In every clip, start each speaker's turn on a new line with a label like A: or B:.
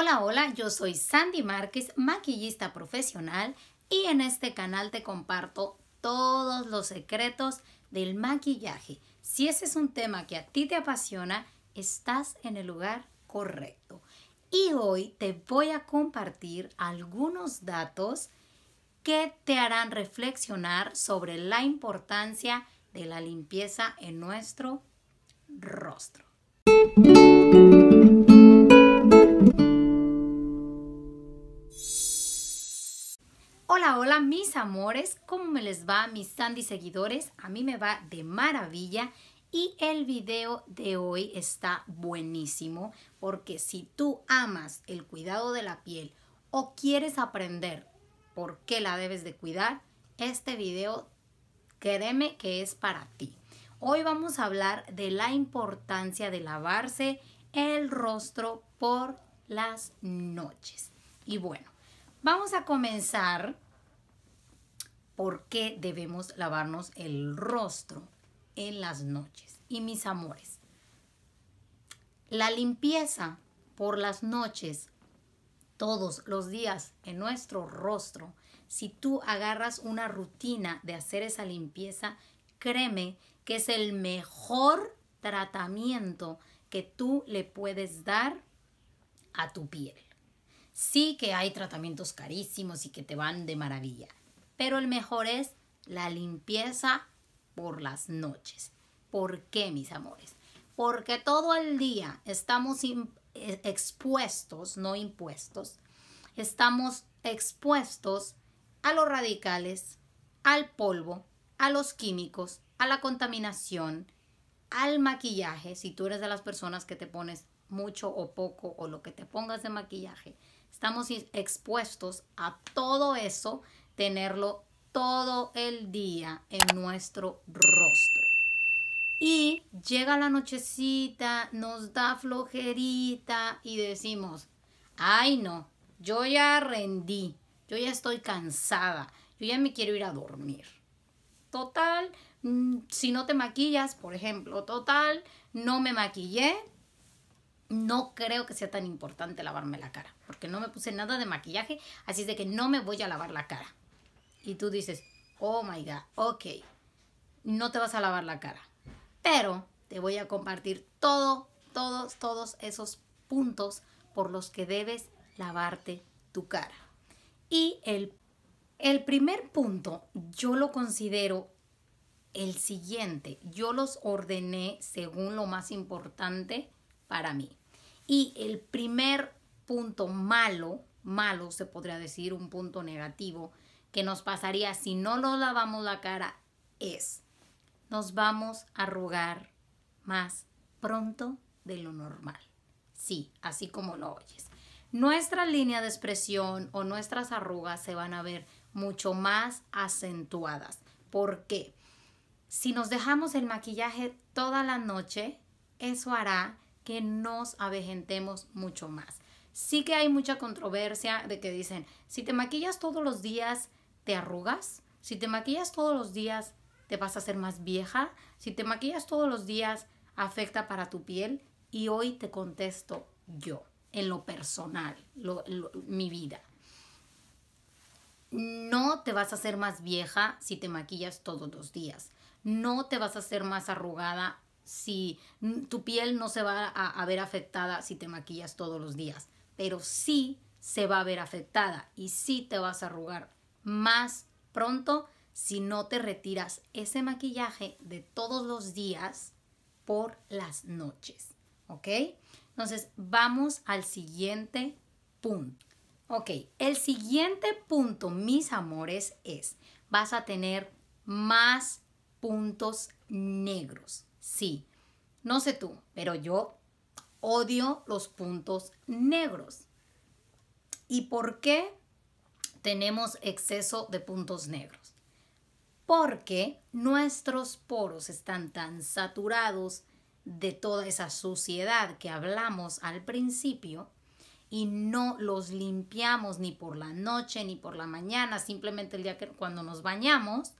A: Hola, hola, yo soy Sandy Márquez, maquillista profesional y en este canal te comparto todos los secretos del maquillaje. Si ese es un tema que a ti te apasiona, estás en el lugar correcto. Y hoy te voy a compartir algunos datos que te harán reflexionar sobre la importancia de la limpieza en nuestro rostro. Hola, mis amores, ¿cómo me les va mis Sandy seguidores? A mí me va de maravilla y el video de hoy está buenísimo porque si tú amas el cuidado de la piel o quieres aprender por qué la debes de cuidar, este video créeme que es para ti. Hoy vamos a hablar de la importancia de lavarse el rostro por las noches. Y bueno, Vamos a comenzar por qué debemos lavarnos el rostro en las noches. Y mis amores, la limpieza por las noches, todos los días en nuestro rostro, si tú agarras una rutina de hacer esa limpieza, créeme que es el mejor tratamiento que tú le puedes dar a tu piel. Sí que hay tratamientos carísimos y que te van de maravilla, pero el mejor es la limpieza por las noches. ¿Por qué, mis amores? Porque todo el día estamos eh, expuestos, no impuestos, estamos expuestos a los radicales, al polvo, a los químicos, a la contaminación, al maquillaje, si tú eres de las personas que te pones mucho o poco o lo que te pongas de maquillaje, estamos expuestos a todo eso tenerlo todo el día en nuestro rostro. Y llega la nochecita, nos da flojerita y decimos, ay no, yo ya rendí, yo ya estoy cansada, yo ya me quiero ir a dormir. Total, mm, si no te maquillas, por ejemplo, total, no me maquillé, no creo que sea tan importante lavarme la cara, porque no me puse nada de maquillaje, así es de que no me voy a lavar la cara y tú dices, oh my god, ok, no te vas a lavar la cara. Pero te voy a compartir todos, todos, todos esos puntos por los que debes lavarte tu cara. Y el, el primer punto yo lo considero el siguiente. Yo los ordené según lo más importante para mí. Y el primer punto malo, malo se podría decir, un punto negativo, que nos pasaría si no nos lavamos la cara es, nos vamos a arrugar más pronto de lo normal. Sí, así como lo oyes. Nuestra línea de expresión o nuestras arrugas se van a ver mucho más acentuadas. ¿Por qué? Si nos dejamos el maquillaje toda la noche, eso hará que nos avejentemos mucho más. Sí que hay mucha controversia de que dicen, si te maquillas todos los días, arrugas, si te maquillas todos los días, te vas a hacer más vieja, si te maquillas todos los días, afecta para tu piel. Y hoy te contesto yo, en lo personal, mi vida. No te vas a hacer más vieja si te maquillas todos los días. No te vas a hacer más arrugada si tu piel no se va a, a, ver afectada si te maquillas todos los días, pero sí se va a ver afectada y sí te vas a arrugar más pronto si no te retiras ese maquillaje de todos los días por las noches. ¿Ok? Entonces, vamos al siguiente punto. Ok, el siguiente punto, mis amores, es, vas a tener más puntos negros. Sí, no sé tú, pero yo odio los puntos negros. ¿Y por qué? tenemos exceso de puntos negros. Porque nuestros poros están tan saturados de toda esa suciedad que hablamos al principio y no los limpiamos ni por la noche ni por la mañana, simplemente el día que cuando nos bañamos,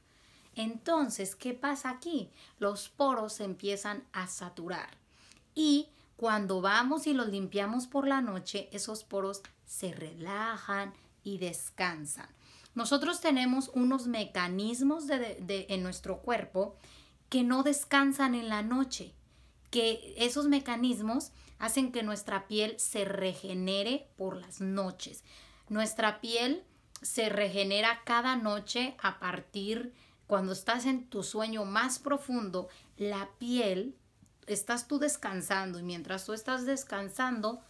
A: entonces, ¿qué pasa aquí? Los poros empiezan a saturar y cuando vamos y los limpiamos por la noche, esos poros se relajan, descansan. Nosotros tenemos unos mecanismos de, en nuestro cuerpo que no descansan en la noche, que esos mecanismos hacen que nuestra piel se regenere por las noches. Nuestra piel se regenera cada noche a partir cuando estás en tu sueño más profundo, la piel, estás tú descansando y mientras tú estás descansando,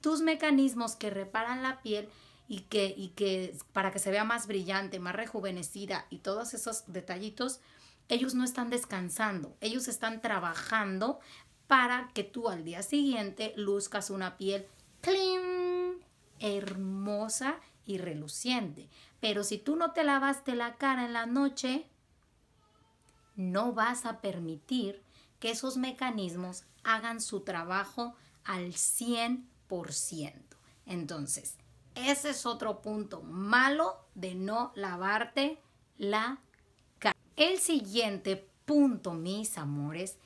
A: tus mecanismos que reparan la piel y que, y que para que se vea más brillante, más rejuvenecida y todos esos detallitos, ellos no están descansando, ellos están trabajando para que tú al día siguiente luzcas una piel clean, hermosa y reluciente. Pero si tú no te lavaste la cara en la noche, no vas a permitir que esos mecanismos hagan su trabajo al 100%. Entonces, ese es otro punto malo de no lavarte la cara. El siguiente punto, mis amores,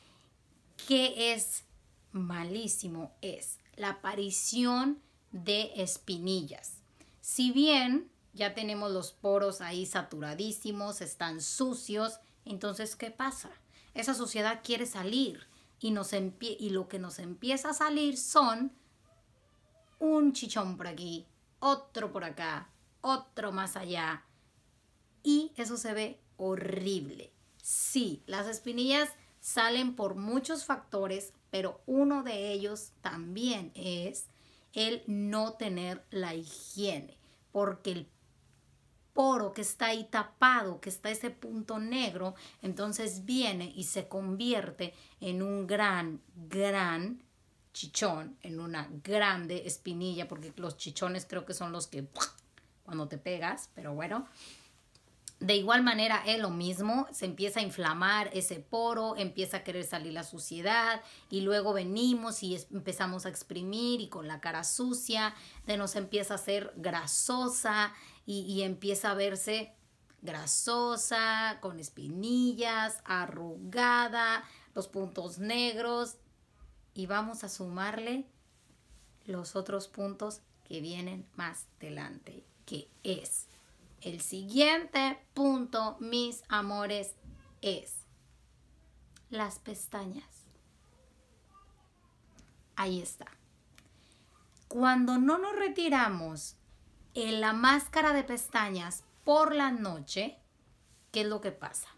A: que es malísimo, es la aparición de espinillas. Si bien ya tenemos los poros ahí saturadísimos, están sucios, entonces ¿qué pasa? Esa suciedad quiere salir y, y lo que nos empieza a salir son un chichón por aquí, otro por acá, otro más allá. Y eso se ve horrible. Sí, las espinillas salen por muchos factores, pero uno de ellos también es el no tener la higiene, porque el poro que está ahí tapado, que está ese punto negro, entonces viene y se convierte en un gran, gran chichón en una grande espinilla, porque los chichones creo que son los que cuando te pegas, pero bueno. De igual manera es lo mismo, se empieza a inflamar ese poro, empieza a querer salir la suciedad y luego venimos y empezamos a exprimir y con la cara sucia, de nos empieza a ser grasosa y, y empieza a verse grasosa, con espinillas, arrugada, los puntos negros y vamos a sumarle los otros puntos que vienen más delante, que es el siguiente punto, mis amores, es las pestañas. Ahí está. Cuando no nos retiramos en la máscara de pestañas por la noche, ¿qué es lo que pasa?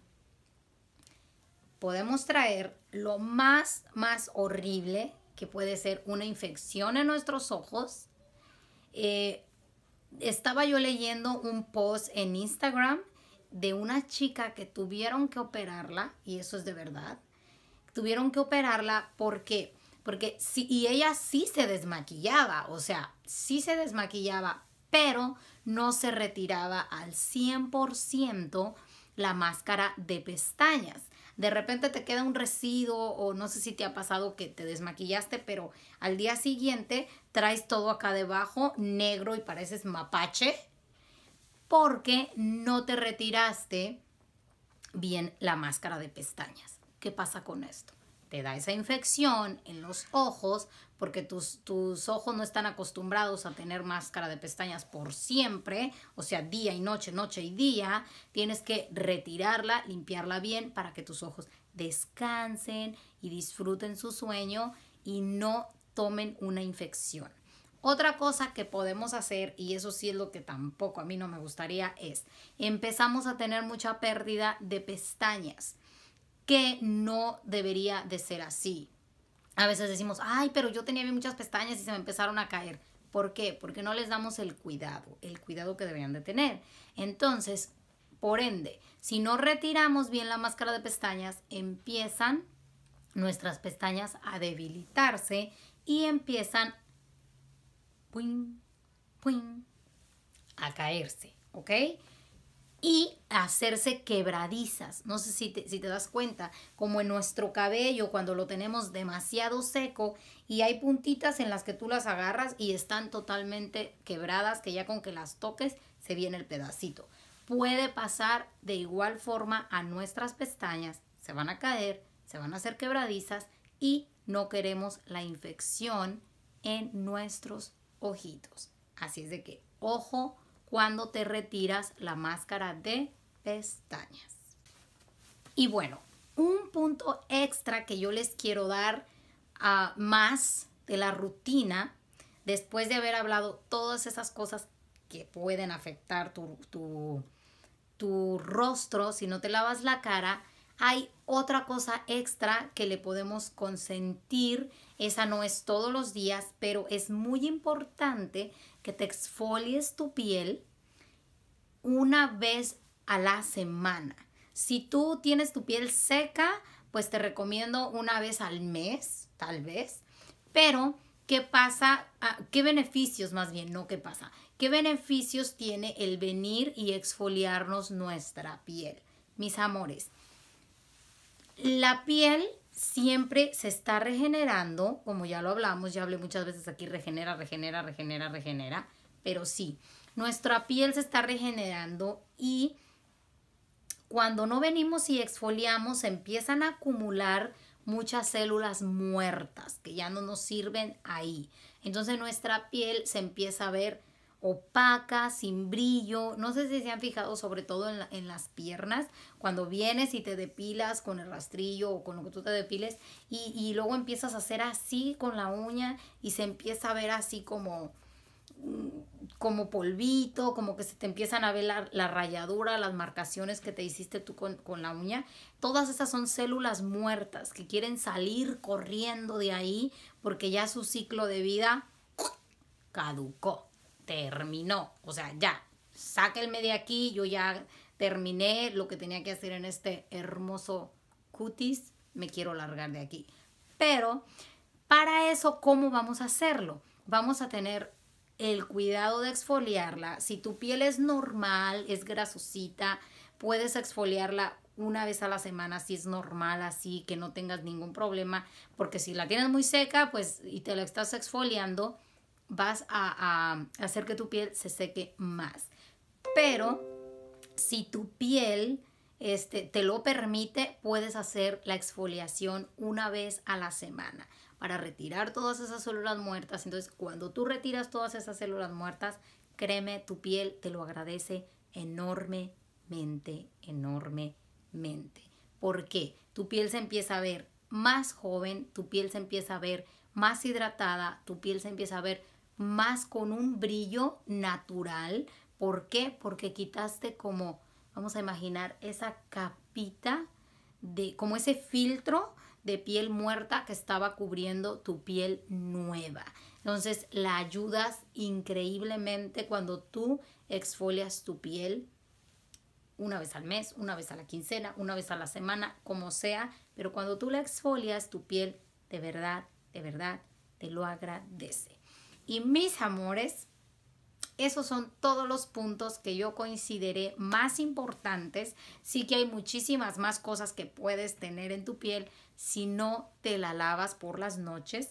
A: podemos traer lo más, más horrible, que puede ser una infección en nuestros ojos. Eh, estaba yo leyendo un post en Instagram de una chica que tuvieron que operarla, y eso es de verdad, tuvieron que operarla porque, porque y ella sí se desmaquillaba, o sea, sí se desmaquillaba, pero no se retiraba al 100% la máscara de pestañas de repente te queda un residuo o no sé si te ha pasado que te desmaquillaste, pero al día siguiente traes todo acá debajo negro y pareces mapache porque no te retiraste bien la máscara de pestañas. ¿Qué pasa con esto? Te da esa infección en los ojos, porque tus, ojos no están acostumbrados a tener máscara de pestañas por siempre, o sea, día y noche, noche y día, tienes que retirarla, limpiarla bien para que tus ojos descansen y disfruten su sueño y no tomen una infección. Otra cosa que podemos hacer, y eso sí es lo que tampoco a mí no me gustaría, es empezamos a tener mucha pérdida de pestañas, que no debería de ser así. A veces decimos, ay, pero yo tenía bien muchas pestañas y se me empezaron a caer. ¿Por qué? Porque no les damos el cuidado, el cuidado que deberían de tener. Entonces, por ende, si no retiramos bien la máscara de pestañas, empiezan nuestras pestañas a debilitarse y empiezan puin, puin, a caerse, ¿ok? y hacerse quebradizas. No sé si te, si te, das cuenta, como en nuestro cabello cuando lo tenemos demasiado seco y hay puntitas en las que tú las agarras y están totalmente quebradas que ya con que las toques se viene el pedacito. Puede pasar de igual forma a nuestras pestañas, se van a caer, se van a hacer quebradizas y no queremos la infección en nuestros ojitos. Así es de que ojo, cuando te retiras la máscara de pestañas. Y bueno, un punto extra que yo les quiero dar a ah, más de la rutina, después de haber hablado todas esas cosas que pueden afectar tu, tu, tu rostro si no te lavas la cara, hay otra cosa extra que le podemos consentir. Esa no es todos los días, pero es muy importante que te exfolies tu piel una vez a la semana. Si tú tienes tu piel seca, pues te recomiendo una vez al mes, tal vez. Pero, ¿qué pasa? Ah, ¿Qué beneficios más bien? No, ¿qué pasa? ¿Qué beneficios tiene el venir y exfoliarnos nuestra piel? Mis amores, la piel siempre se está regenerando, como ya lo hablamos, ya hablé muchas veces aquí, regenera, regenera, regenera, regenera, pero sí, nuestra piel se está regenerando y cuando no venimos y exfoliamos se empiezan a acumular muchas células muertas que ya no nos sirven ahí. Entonces nuestra piel se empieza a ver opaca, sin brillo. No sé si se han fijado sobre todo en, las piernas, cuando vienes y te depilas con el rastrillo o con lo que tú te depiles y, luego empiezas a hacer así con la uña y se empieza a ver así como mm, como polvito, como que se te empiezan a ver la, rayadura, las marcaciones que te hiciste tú con, con, la uña. Todas esas son células muertas que quieren salir corriendo de ahí porque ya su ciclo de vida caducó terminó. O sea, ya, sáquenme de aquí, yo ya terminé lo que tenía que hacer en este hermoso cutis, me quiero largar de aquí. Pero para eso, ¿cómo vamos a hacerlo? Vamos a tener el cuidado de exfoliarla. Si tu piel es normal, es grasosita, puedes exfoliarla una vez a la semana si es normal, así que no tengas ningún problema, porque si la tienes muy seca, pues y te la estás exfoliando, vas a, hacer que tu piel se seque más. Pero si tu piel este, te lo permite, puedes hacer la exfoliación una vez a la semana para retirar todas esas células muertas. Entonces, cuando tú retiras todas esas células muertas, créeme, tu piel te lo agradece enormemente, enormemente. ¿Por qué? Tu piel se empieza a ver más joven, tu piel se empieza a ver más hidratada, tu piel se empieza a ver más con un brillo natural. ¿Por qué? Porque quitaste como, vamos a imaginar, esa capita de, como ese filtro de piel muerta que estaba cubriendo tu piel nueva. Entonces la ayudas increíblemente cuando tú exfolias tu piel una vez al mes, una vez a la quincena, una vez a la semana, como sea, pero cuando tú la exfolias, tu piel de verdad, de verdad, te lo agradece y mis amores, esos son todos los puntos que yo consideré más importantes. Sí que hay muchísimas más cosas que puedes tener en tu piel si no te la lavas por las noches.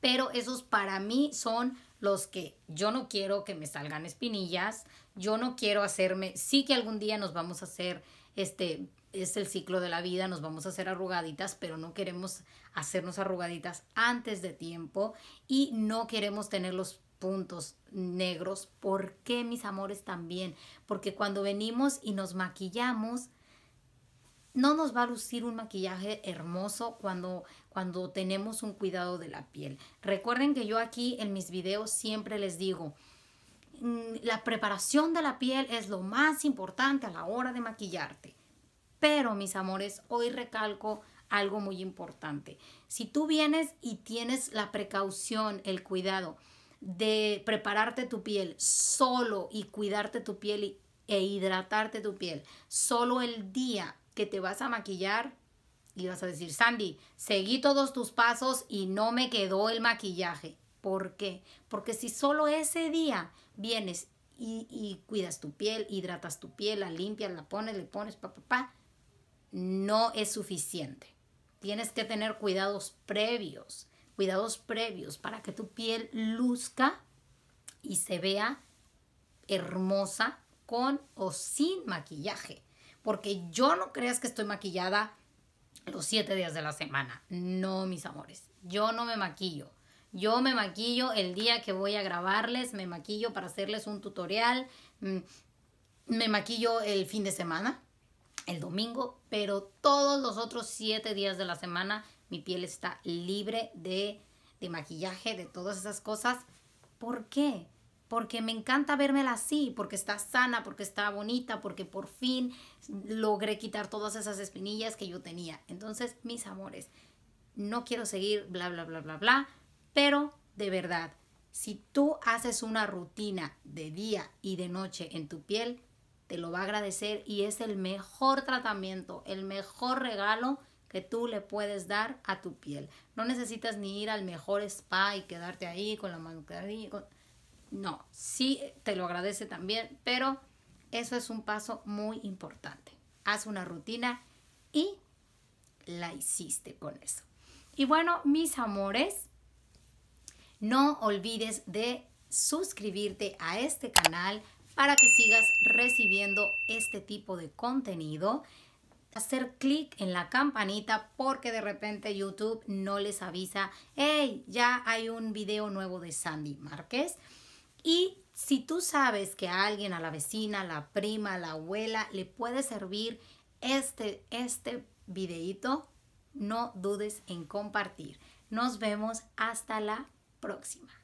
A: Pero esos para mí son los que yo no quiero que me salgan espinillas, yo no quiero hacerme, sí que algún día nos vamos a hacer este es el ciclo de la vida, nos vamos a hacer arrugaditas, pero no queremos hacernos arrugaditas antes de tiempo y no queremos tener los puntos negros. ¿Por qué, mis amores, también? Porque cuando venimos y nos maquillamos, no nos va a lucir un maquillaje hermoso cuando, cuando tenemos un cuidado de la piel. Recuerden que yo aquí en mis videos siempre les digo, mm, la preparación de la piel es lo más importante a la hora de maquillarte. Pero, mis amores, hoy recalco algo muy importante. Si tú vienes y tienes la precaución, el cuidado de prepararte tu piel solo y cuidarte tu piel e hidratarte tu piel solo el día que te vas a maquillar y vas a decir, Sandy, seguí todos tus pasos y no me quedó el maquillaje. ¿Por qué? Porque si solo ese día vienes y, cuidas tu piel, hidratas tu piel, la limpias, la pones, le pones, pa, pa, pa, no es suficiente. Tienes que tener cuidados previos, cuidados previos para que tu piel luzca y se vea hermosa con o sin maquillaje. Porque yo no creas que estoy maquillada los siete días de la semana. No, mis amores. Yo no me maquillo. Yo me maquillo el día que voy a grabarles, me maquillo para hacerles un tutorial, mm, me maquillo el fin de semana, el domingo, pero todos los otros siete días de la semana mi piel está libre de, de maquillaje, de todas esas cosas. ¿Por qué? Porque me encanta vérmela así, porque está sana, porque está bonita, porque por fin logré quitar todas esas espinillas que yo tenía. Entonces, mis amores, no quiero seguir bla, bla, bla, bla, bla, pero de verdad, si tú haces una rutina de día y de noche en tu piel, te lo va a agradecer y es el mejor tratamiento, el mejor regalo que tú le puedes dar a tu piel. No necesitas ni ir al mejor spa y quedarte ahí con la mascarilla. No, sí te lo agradece también, pero eso es un paso muy importante. Haz una rutina y la hiciste con eso. Y bueno, mis amores, no olvides de suscribirte a este canal para que sigas recibiendo este tipo de contenido. Hacer clic en la campanita porque de repente YouTube no les avisa, hey, ya hay un video nuevo de Sandy Márquez. Y si tú sabes que a alguien, a la vecina, la prima, la abuela, le puede servir este, este no dudes en compartir. Nos vemos hasta la próxima.